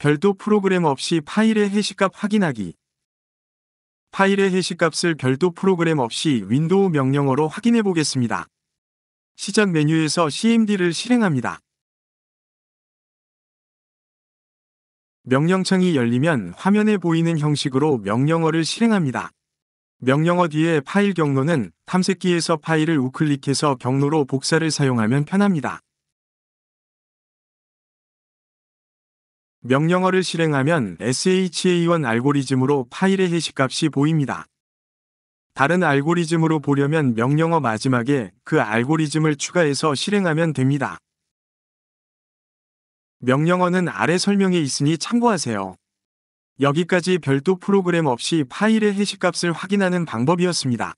별도 프로그램 없이 파일의 해시값 확인하기 파일의 해시값을 별도 프로그램 없이 윈도우 명령어로 확인해 보겠습니다. 시작 메뉴에서 CMD를 실행합니다. 명령창이 열리면 화면에 보이는 형식으로 명령어를 실행합니다. 명령어 뒤에 파일 경로는 탐색기에서 파일을 우클릭해서 경로로 복사를 사용하면 편합니다. 명령어를 실행하면 SHA1 알고리즘으로 파일의 해시값이 보입니다. 다른 알고리즘으로 보려면 명령어 마지막에 그 알고리즘을 추가해서 실행하면 됩니다. 명령어는 아래 설명에 있으니 참고하세요. 여기까지 별도 프로그램 없이 파일의 해시값을 확인하는 방법이었습니다.